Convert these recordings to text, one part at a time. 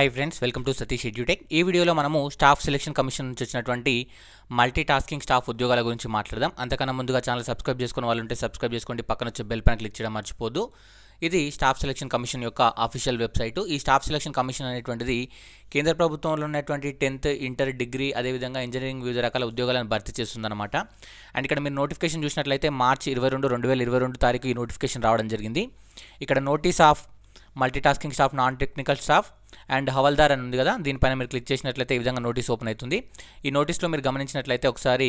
high friends welcome to Satish edutech ఈ వీడియోలో మనము స్టాఫ్ సెలెక్షన్ కమిషన్ నుంచి వచ్చినటువంటి మల్టీ టాస్కింగ్ స్టాఫ్ ఉద్యోగాల గురించి మాట్లాడదాం అంతకన్నా ముందుగా ఛానల్ సబ్స్క్రైబ్ చేసుకున్న వాళ్ళు ఉంటే సబ్స్క్రైబ్ చేసుకోండి పక్కన వచ్చే బెల్ పైన క్లిక్ చేయడం మర్చిపోద్దు ఇది స్టాఫ్ సెలెక్షన్ కమిషన్ యొక్క అఫీషియల్ వెబ్సైటు ఈ స్టాఫ్ సెలక్షన్ కమిషన్ అనేటువంటిది కేంద్ర ప్రభుత్వంలో ఉన్నటువంటి టెన్త్ ఇంటర్ డిగ్రీ అదేవిధంగా ఇంజనీరింగ్ వివిధ రకాల ఉద్యోగాలను భర్తీ చేస్తుందన్నమాట అండ్ ఇక్కడ మీరు నోటిఫికేషన్ చూసినట్లయితే మార్చి ఇరవై రెండు రెండు వేల ఇరవై రెండు తారీఖు ఈ నోటిఫికేషన్ రావడం జరిగింది ఇక్కడ notice of multitasking staff non technical staff and havaldar అని ఉంది కదా దీనిపైన మీరు క్లిక్ చేసినట్లయితే ఈ విధంగా నోటీస్ ఓపెన్ అవుతుంది ఈ నోటీస్లో మీరు గమనించినట్లయితే ఒకసారి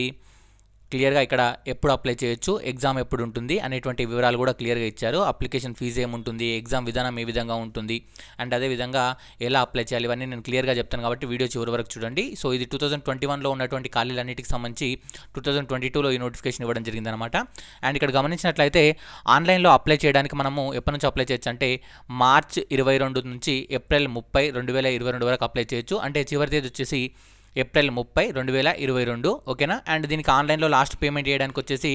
క్లియర్గా ఇక్కడ ఎప్పుడు అప్లై చేయొచ్చు ఎగ్జామ్ ఎప్పుడు ఉంటుంది అనేటువంటి వివరాలు కూడా క్లియర్గా ఇచ్చారు అప్లికేషన్ ఫీజు ఏముంటుంది ఎగ్జామ్ విధానం ఏ విధంగా ఉంటుంది అండ్ అదేవిధంగా ఎలా అప్లై చేయాలి ఇవన్నీ నేను క్లియర్గా చెప్తాను కాబట్టి వీడియో చివరి వరకు చూడండి సో ఇది టూ థౌసండ్ ట్వంటీ వన్లో ఉన్నటువంటి ఖాళీలన్నిటికి సంబంధించి టూ థౌసండ్ ట్వంటీ టూలో ఈ నోటిఫికేషన్ ఇవ్వడం జరిగిందనమాట అండ్ ఇక్కడ గమనించినట్లయితే ఆన్లైన్లో అప్లై చేయడానికి మనము ఎప్పటి నుంచి అప్లై చేయొచ్చు అంటే మార్చ్ ఇరవై రెండు నుంచి ఏప్రిల్ ముప్పై రెండు వేల ఇరవై రెండు వరకు అప్లై చేయొచ్చు అంటే చివరి తేదీ వచ్చేసి ఏప్రిల్ ముప్పై రెండు వేల ఇరవై రెండు ఓకేనా అండ్ దీనికి ఆన్లైన్లో లాస్ట్ పేమెంట్ చేయడానికి వచ్చేసి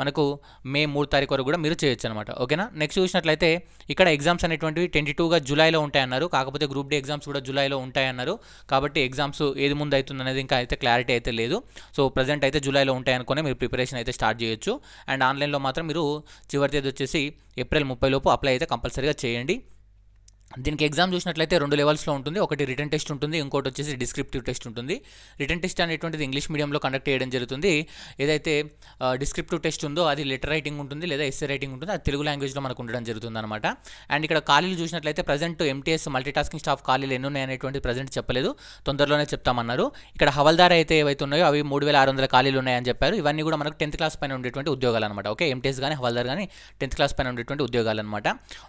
మనకు మే మూడు తారీఖు వరకు కూడా మీరు చేయొచ్చు అనమాట ఓకేనా నెక్స్ట్ చూసినట్లయితే ఇక్కడ ఎగ్జామ్స్ అనేటువంటివి ట్వంటీ టూగా జూలైలో ఉంటాయన్నారు కాకపోతే గ్రూప్ డే ఎగ్జామ్స్ కూడా జూలైలో ఉంటాయన్నారు కాబట్టి ఎగ్జామ్స్ ఏది ముందు అవుతుంది అనేది ఇంకా అయితే క్లారిటీ అయితే లేదు సో ప్రజెంట్ అయితే జూలైలో ఉంటాయనుకునే మీరు ప్రిపరేషన్ అయితే స్టార్ట్ చేయొచ్చు అండ్ ఆన్లైన్లో మాత్రం మీరు చివరి తేదీ వచ్చేసి ఏప్రిల్ ముప్పై లోపు అప్లై అయితే కంపల్సరీగా చేయండి దీనికి ఎగ్జామ్ చూసినట్లయితే రెండు లెవెల్స్లో ఉంటుంది ఒకటి రిటర్న్ టెస్ట్ ఉంటుంది ఇంకోటి వచ్చేసి డిస్క్రిప్టివ్ టెస్ట్ ఉంటుంది రిటర్న్ టెస్ట్ అనేటువంటిది ఇంగ్లీష్ మీడియంలో కండక్ట్ చేయడం జరుగుతుంది ఏదైతే డిస్క్రిప్టివ్ టెస్ట్ ఉందో అది లెటర్ రైటింగ్ ఉంటుంది లేదా ఎస్ఏ రైటింగ్ ఉంటుంది అది తెలుగు లాంగ్వేజ్లో మనకు ఉండడం జరుగుతుంది అనమాట అండ్ ఇక్కడ ఖాళీలు చూసినట్లయితే ప్రజెంట్ ఎంటీఎస్ మల్టీటాస్కింగ్ స్టాఫ్ ఖాళీలు ఎన్ని ఉన్నాయి అనేటువంటి ప్రజెంట్ చెప్పలేదు తొందరలోనే చెప్తామన్నారు ఇక్కడ హవల్దార్ అయితే ఏవైతే ఉన్నాయో అవి మూడు వేల ఆరు వందల ఖాళీలు ఉన్నాయని చెప్పారు ఇవన్నీ కూడా మనకు టెన్త్ క్లాస్ పైన ఉండేటువంటి ఉద్యోగాలు అనమాట ఓకే ఎంటీఎస్ కానీ హవల్దార్ కానీ టెన్త్ క్లాస్ పైన ఉండేటువంటి ఉద్యోగాలు అనమాట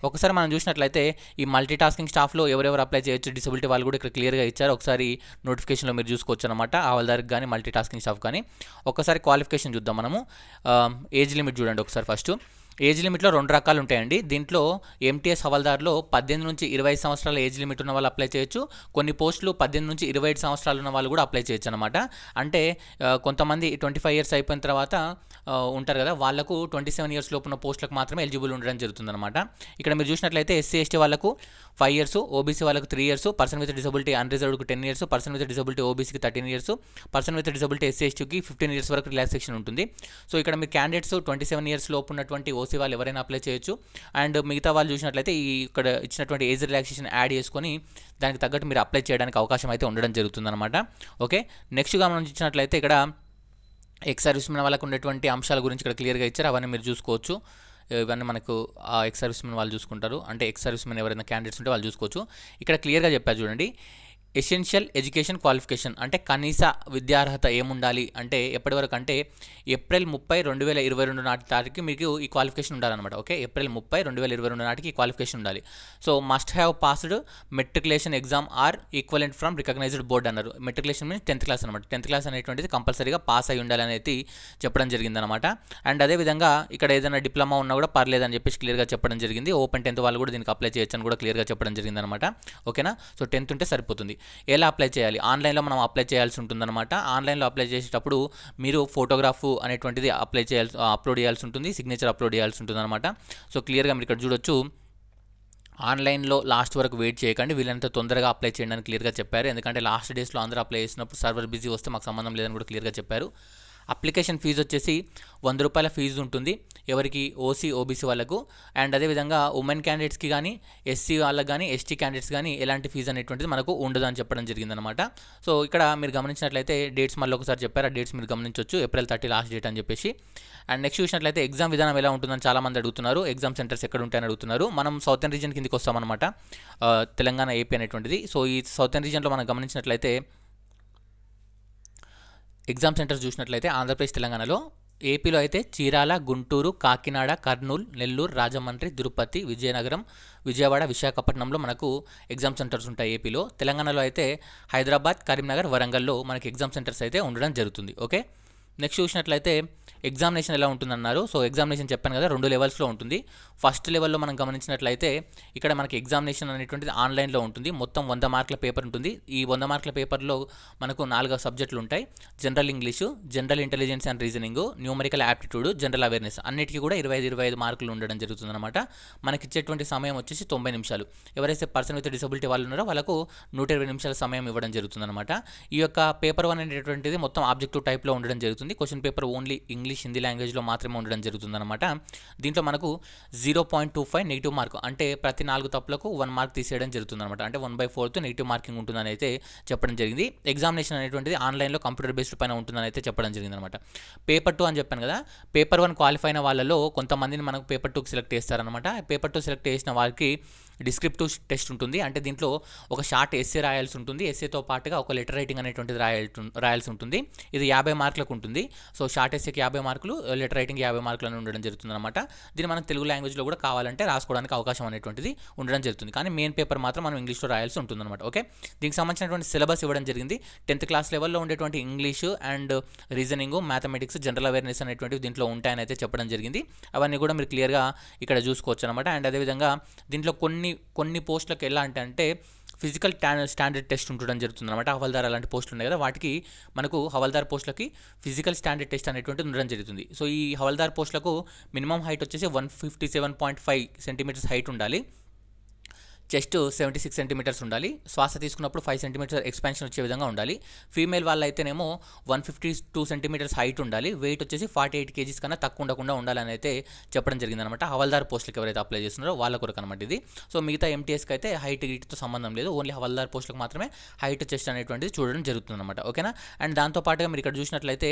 ఒకసారి మనం చూసినట్లయితే ఈ మల్టీ మల్టీ టాస్కింగ్ స్టాఫ్లో ఎవరెవరు అప్లై చేయొచ్చు డిసబిలిటీ వాళ్ళు కూడా ఇక్కడ క్లియర్గా ఇచ్చారు ఒకసారి నోటిఫికేషన్లో మీరు చూసుకోవచ్చు అనమాట ఆవల్దారికి కానీ మల్టీ టాస్కింగ్ స్టాఫ్ కానీ ఒకసారి క్వాలిఫికేషన్ చూద్దాం మనము ఏజ్ లిమిట్ చూడండి ఒకసారి ఫస్ట్ ఏజ్ లిమిట్లో రెండు రకాలు ఉంటాయండి దీంట్లో ఎంటీఎస్ హవాల్దార్లో పద్దెనిమిది నుంచి ఇరవై సంవత్సరాల ఏజ్ లిమిట్ ఉన్న వాళ్ళు అప్లై చేయొచ్చు కొన్ని పోస్టులు పద్దెనిమిది నుంచి ఇరవై ఐదు సంవత్సరాలు ఉన్న వాళ్ళు కూడా అప్లై చేయొచ్చు అనమాట అంటే కొంతమంది ట్వంటీ ఫైవ్ ఇయర్స్ అయిపోయిన తర్వాత ఉంటారు కదా వాళ్ళకు ట్వంటీ సెవెన్ ఇయర్స్ లోపు ఉన్న పోస్టులకు మాత్రమే ఎలిజిబుల్ ఉండడం జరుగుతుంది అనమాట ఇక్కడ మీరు చూసినట్లయితే ఎస్సీ ఎస్టీ వాళ్ళకు ఫైవ్ ఇయర్స్ ఓబీసీ వాళ్ళకు three years person with disability అన్రిజర్వ్డ్కి ten years person with disability ఓబీసీకి thirteen years person with disability SC ఎస్టీకి ఫిఫ్టీన్ ఇయర్స్ వరకు రిలాక్సేషన్ ఉంటుంది సో ఇక్కడ మీ క్యాండిడేట్స్ ట్వంటీ సెవెన్ ఇయర్స్ లోపు ఉన్నటువంటి ఓసీ వాళ్ళు ఎవరైనా అప్లై చేయొచ్చు అండ్ మిగతా వాళ్ళు చూసినట్లయితే ఈ ఇక్కడ ఇచ్చినటువంటి ఏజ్ రిలాక్సేషన్ యాడ్ చేసుకొని దానికి తగ్గట్టు మీరు అప్లై చేయడానికి అవకాశం అయితే ఉండడం జరుగుతుందన్నమాట ఓకే నెక్స్ట్గా మనం చూసినట్లయితే ఇక్కడ ఎక్స్ సర్వీస్ మెన్ వాళ్ళకు ఉండేటువంటి అంశాల గురించి ఇక్కడ క్లియర్గా ఇచ్చారు అవన్నీ మీరు చూసుకోవచ్చు ఇవన్నీ మనకు ఎక్స్ సర్వీస్ మెన్ వాళ్ళు చూసుకుంటారు అంటే ఎక్స్ సర్వీస్ మెన్ ఎవరైనా క్యాండిడేట్స్ ఉంటే వాళ్ళు చూసుకోవచ్చు ఇక్కడ క్లియర్గా చెప్పారు చూడండి ఎసెన్షియల్ ఎడ్యుకేషన్ క్వాలిఫికేషన్ అంటే కనీస విద్యార్హత ఏముండాలి అంటే ఎప్పటి వరకు అంటే ఏప్రిల్ ముప్పై రెండు వేల ఇరవై రెండు నాటి తారీఖు మీకు ఈ క్వాలిఫికేషన్ ఉండాలన్నమాట ఓకే ఏప్రిల్ ముప్పై రెండు వేల ఇరవై రెండు నాటికి ఈ క్వాలిఫికేషన్ ఉండాలి so must have passed matriculation exam or equivalent from recognised board అన్నారు మెట్రికులేషన్ మీన్స్ టెన్త్ క్లాస్ అనమాట టెన్త్ క్లాస్ అనేటువంటిది కంపల్సరీగా పాస్ అయి ఉండాలనేది చెప్పడం జరిగిందనమాట అండ్ అదేవిధంగా ఇక్కడ ఏదైనా డిప్లొమా ఉన్నా కూడా పర్లేదని చెప్పేసి క్లియర్గా చెప్పడం జరిగింది ఓపెన్ టెన్త్ వాళ్ళు కూడా దీనికి అప్లై చేయొచ్చని కూడా క్లియర్గా చెప్పడం జరిగిందనమాట ఓకేనా సో టెన్త్ ఉంటే సరిపోతుంది ఎలా అప్లై చేయాలి ఆన్లైన్లో మనం అప్లై చేయాల్సి ఉంటుందన్నమాట ఆన్లైన్లో అప్లై చేసేటప్పుడు మీరు ఫోటోగ్రాఫ్ అనేటువంటిది అప్లై చేయాల్సి అప్లోడ్ చేయాల్సి ఉంటుంది సిగ్నేచర్ అప్లోడ్ చేయాల్సి ఉంటుందన్నమాట సో క్లియర్గా మీరు ఇక్కడ చూడొచ్చు ఆన్లైన్లో లాస్ట్ వరకు వెయిట్ చేయకండి వీళ్ళంతా తొందరగా అప్లై చేయండి అని క్లియర్గా చెప్పారు ఎందుకంటే లాస్ట్ డేస్లో అందరూ అప్లై చేసినప్పుడు సర్వర్ బిజీ వస్తే మాకు సంబంధం లేదని కూడా క్లియర్గా చెప్పారు అప్లికేషన్ ఫీజు వచ్చేసి వంద రూపాయల ఫీజు ఉంటుంది ఎవరికి ఓసీ ఓబీసీ వాళ్ళకు అండ్ అదేవిధంగా ఉమెన్ క్యాండిడేట్స్కి కానీ ఎస్సీ వాళ్ళకి కానీ ఎస్టీ క్యాండిడేట్స్ కానీ ఎలాంటి ఫీజు అనేటువంటిది మనకు ఉండదు అని చెప్పడం జరిగిందనమాట సో ఇక్కడ మీరు గమనించినట్లయితే డేట్స్ మళ్ళీ ఒకసారి చెప్పారు ఆ డేట్స్ మీరు గమనించవచ్చు ఏప్రిల్ థర్టీ లాస్ట్ డేట్ అని చెప్పేసి అండ్ నెక్స్ట్ చూసినట్లయితే ఎగ్జామ్ విధానం ఎలా ఉంటుందని చాలామంది అడుగుతున్నారు ఎగ్జామ్ సెంటర్స్ ఎక్కడ ఉంటాయని అడుగుతున్నారు మనం సౌతర్న్ రీజన్ కిందకి వస్తామన్నమాట తెలంగాణ ఏపీ అనేటువంటిది సో ఈ సౌతర్న్ రీజన్లో మనం గమనించినట్లయితే ఎగ్జామ్ సెంటర్స్ చూసినట్లయితే ఆంధ్రప్రదేశ్ తెలంగాణలో ఏపీలో అయితే చీరాల గుంటూరు కాకినాడ కర్నూలు నెల్లూరు రాజమండ్రి తిరుపతి విజయనగరం విజయవాడ విశాఖపట్నంలో మనకు ఎగ్జామ్ సెంటర్స్ ఉంటాయి ఏపీలో తెలంగాణలో అయితే హైదరాబాద్ కరీంనగర్ వరంగల్లో మనకి ఎగ్జామ్ సెంటర్స్ అయితే ఉండడం జరుగుతుంది ఓకే నెక్స్ట్ చూసినట్లయితే ఎగ్జామినేషన్ ఎలా ఉంటుందన్నారు సో ఎగ్జామినేషన్ చెప్పాను కదా రెండు లెవెల్స్లో ఉంటుంది ఫస్ట్ లెవెల్లో మనం గమనించినట్లయితే ఇక్కడ మనకి ఎగ్జామినేషన్ అనేటువంటిది ఆన్లైన్లో ఉంటుంది మొత్తం వంద మార్కుల పేపర్ ఉంటుంది ఈ వంద మార్కుల పేపర్లో మనకు నాలుగు సబ్జెక్టులు ఉంటాయి general English general intelligence and reasoning numerical aptitude general awareness అన్నిటికీ కూడా ఇరవై ఐదు ఇరవై ఐదు మార్కులు ఉండడం జరుగుతుందన్నమాట మనకి ఇచ్చేటువంటి సమయం వచ్చేసి తొంభై నిమిషాలు ఎవరైతే పర్సన్ విత్ డిసబిలిటీ వాళ్ళు ఉన్నారో వాళ్ళకు నూట ఇరవై నిమిషాల సమయం ఇవ్వడం జరుగుతుందన్నమాట ఈ యొక్క పేపర్ వన్ అనేటువంటిది మొత్తం ఆబ్జెక్టివ్ టైప్లో ఉండడం జరుగుతుంది question paper only English English Hindi లాంగ్వేజ్లో మాత్రమే ఉండడం జరుగుతుందన్నమాట దీంట్లో మనకు zero point two five negative mark అంటే ప్రతి నాలుగు తప్పులకు వన్ మార్క్ తీసేయడం జరుగుతుందన్నమాట అంటే one by fourth negative marking ఉంటుందని అయితే చెప్పడం జరిగింది ఎగ్జామినేషన్ అనేటువంటిది ఆన్లైన్లో కంప్యూటర్ బేస్డ్ పైన ఉంటుందని అయితే చెప్పడం జరిగిందనమాట పేపర్ టూ అని చెప్పాను కదా పేపర్ వన్ క్వాలిఫై అయిన వాళ్ళలో కొంతమందిని మనకు పేపర్ టూకి సెలెక్ట్ చేస్తారనమాట పేపర్ టూ సెలెక్ట్ చేసిన వారికి డిస్క్రిప్టివ్ టెస్ట్ ఉంటుంది అంటే దీంట్లో ఒక షార్ట్ ఎస్సే రాయాల్సి ఉంటుంది ఎస్సేతో పాటుగా ఒక లెటర్ రైటింగ్ అనేటువంటిది రాయాల్ రాయాల్సి ఉంటుంది ఇది యాభై మార్కులకు ఉంటుంది సో షార్ట్ ఎస్సేకి యాభై మార్కులు లెటర్ రైటింగ్ యాభై మార్కులు అని ఉండడం జరుగుతుంది అనమాట దీన్ని మనం తెలుగు లాంగ్వేజ్లో కూడా కావాలంటే రాసుకోవడానికి అవకాశం అనేటువంటిది ఉండడం జరుగుతుంది కానీ మెయిన్ పేపర్ మాత్రం మనం ఇంగ్లీష్లో రాయాల్సి ఉంటుంది అనమాట ఓకే దీనికి సంబంధించినటువంటి సిలబస్ ఇవ్వడం జరిగింది టెన్త్ క్లాస్ లెవెల్లో ఉండేటువంటి English and reasoning mathematics general awareness అనేటువంటివి దీంట్లో ఉంటాయని అయితే చెప్పడం జరిగింది అవన్నీ కూడా మీరు క్లియర్గా ఇక్కడ చూసుకోవచ్చు అనమాట అండ్ అదేవిధంగా దీంట్లో కొన్ని కొన్ని కొన్ని పోస్టులకు ఎలా అంటే అంటే ఫిజికల్ స్టాండర్డ్ టెస్ట్ ఉండడం జరుగుతుంది అనమాట హవల్దార్ అలాంటి పోస్టులు ఉన్నాయి కదా వాటికి మనకు హవల్దార్ పోస్టులకి ఫిజికల్ స్టాండర్డ్ టెస్ట్ అనేటువంటిది ఉండడం జరుగుతుంది సో ఈ హవల్దార్ పోస్టులకు మినిమం హైట్ వచ్చేసి one fifty seven point five centimetres height ఉండాలి చెస్ట్ సెవెంటీ సిక్స్ సెంటీమీటర్స్ ఉండాలి శ్వాస తీసుకున్నప్పుడు ఫైవ్ సెంటీమీటర్ ఎక్స్పాన్షన్ వచ్చే విధంగా ఉండాలి ఫీమేల్ వాళ్ళైతేనేమో one fifty two centimetres height ఉండాలి వెయిట్ వచ్చేసి ఫార్టీ ఎయిట్ కేజీస్ కన్నా తక్కువ ఉండకుండా ఉండాలని అయితే చెప్పడం జరిగిందనమాట హవల్దార్ పోస్టులకు ఎవరైతే అప్లై చేస్తున్నారో వాళ్ళ కొరకు అనమాట ఇది సో మిగతా ఎంటీఎస్కి అయితే హైట్ గీట్తో సంబంధం లేదు ఓన్లీ హవల్దార్ పోస్టులకు మాత్రమే హైట్ చెస్ట్ అనేటువంటిది చూడడం జరుగుతుంది అనమాట ఓకేనా అండ్ దాంతోపాటుగా మీరు ఇక్కడ చూసినట్లయితే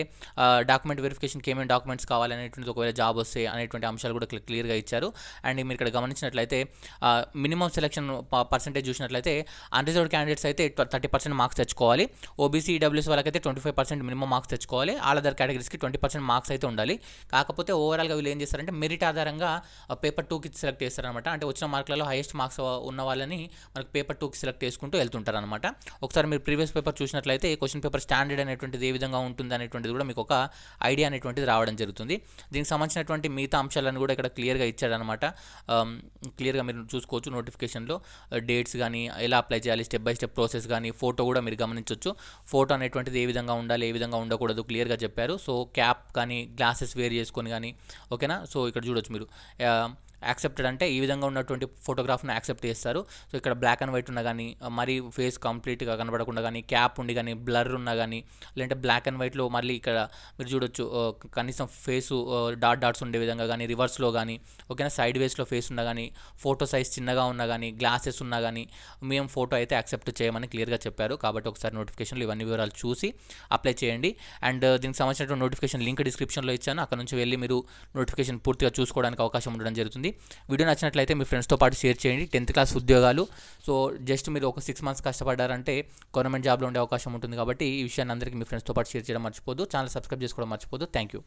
డాక్యుమెంట్ వెరిఫికేషన్కి ఏమేమి డాక్యుమెంట్స్ కావాలనేటువంటి ఒకవేళ జాబ్ వస్తే అనేటువంటి అంశాలు కూడా క్లియర్గా ఇచ్చారు అండ్ మీరు ఇక్కడ గమనించినట్లయితే మినిమం సెలెక్షన్ రిజర్వేషన్ పర్సెంటేజ్ చూసినట్లయితే అన్రిజర్వ్డ్ క్యాండిడేట్స్ అయితే థర్టీ పర్సెంట్ మార్క్స్ తెచ్చుకోవాలి ఓబీసీ డబ్ల్యూస్ వాళ్ళకైతే twenty five percent minimum marks తెచ్చుకోవాలి ఆల్ అదర్ కేటగిరీస్కి ట్వంటీ పర్సెంట్ మార్క్స్ అయితే ఉండాలి కాకపోతే ఓవరాల్గా వీళ్ళు ఏం చేస్తారంటే మెరిట్ ఆధారంగా పేపర్ టూకి సెలెక్ట్ చేస్తారనమాట అంటే వచ్చిన మార్కులలో హైయెస్ట్ మార్క్స్ ఉన్న వాళ్ళని మనకు పేపర్ టూకి సెలెక్ట్ చేసుకుంటూ వెళ్తుంటారనమాట ఒకసారి మీరు ప్రీవియస్ పేపర్ చూసినట్లయితే క్వశ్చన్ పేపర్ స్టాండర్డ్ అనేటువంటిది ఏ విధంగా ఉంటుంది అనేటువంటిది కూడా మీకు ఒక ఐడియా అనేటువంటిది రావడం జరుగుతుంది దీనికి సంబంధించినటువంటి మిగతా అంశాలను కూడా ఇక్కడ క్లియర్గా ఇచ్చాడనమాట క్లియర్గా మీరు చూసుకోవచ్చు నోటిఫికేషన్లో దాంతో డేట్స్ కానీ ఎలా అప్లై చేయాలి స్టెప్ బై స్టెప్ ప్రాసెస్ కానీ ఫోటో కూడా మీరు గమనించవచ్చు ఫోటో అనేటువంటిది ఏ విధంగా ఉండాలి ఏ విధంగా ఉండకూడదు క్లియర్గా చెప్పారు సో క్యాప్ కానీ గ్లాసెస్ వేర్ చేసుకొని కానీ ఓకేనా సో ఇక్కడ చూడొచ్చు మీరు యాక్సెప్టెడ్ అంటే ఈ విధంగా ఉన్నటువంటి ఫోటోగ్రాఫ్ను యాక్సెప్ట్ చేస్తారు సో ఇక్కడ బ్లాక్ అండ్ వైట్ ఉన్నా కానీ మరీ ఫేస్ కంప్లీట్గా కనబడకుండా కానీ క్యాప్ ఉండి కానీ బ్లర్ ఉన్నా కానీ లేదంటే బ్లాక్ అండ్ వైట్లో మళ్ళీ ఇక్కడ మీరు చూడొచ్చు కనీసం ఫేస్ డాట్ డాట్స్ ఉండే విధంగా కానీ రివర్స్లో కానీ ఓకేనా సైడ్ వేస్లో ఫేస్ ఉన్నా కానీ ఫోటో సైజ్ చిన్నగా ఉన్నా కానీ గ్లాసెస్ ఉన్నా కానీ మేము ఫోటో అయితే యాక్సెప్ట్ చేయమని క్లియర్గా చెప్పారు కాబట్టి ఒకసారి నోటిఫికేషన్లు ఇవన్నీ వివరాలు చూసి అప్లై చేయండి అండ్ దీనికి సంబంధించిన నోటిఫికేషన్ లింక్ డిస్క్రిప్షన్లో ఇచ్చాను అక్కడ నుంచి వెళ్ళి మీరు నోటిఫికేషన్ పూర్తిగా చూసుకోవడానికి అవకాశం ఉండడం జరుగుతుంది వీడియో నచ్చినట్లయితే మీ ఫ్రెండ్స్తో పాటు షేర్ చేయండి టెన్త్ క్లాస్ ఉద్యోగాలు సో జస్ట్ మీరు ఒక సిక్స్ మంత్స్ కష్టపడ్డారంటే గవర్నమెంట్ జాబ్లో ఉండే అవకాశం ఉంటుంది కాబట్టి ఈ విషయాన్ని అందరికీ మీ ఫ్రెండ్స్తో పాటు షేర్ చేయడం మర్చిపోదు ఛానల్ సబ్స్క్రైబ్ చేసుకోవడం మర్చిపోదు థ్యాంక్ యూ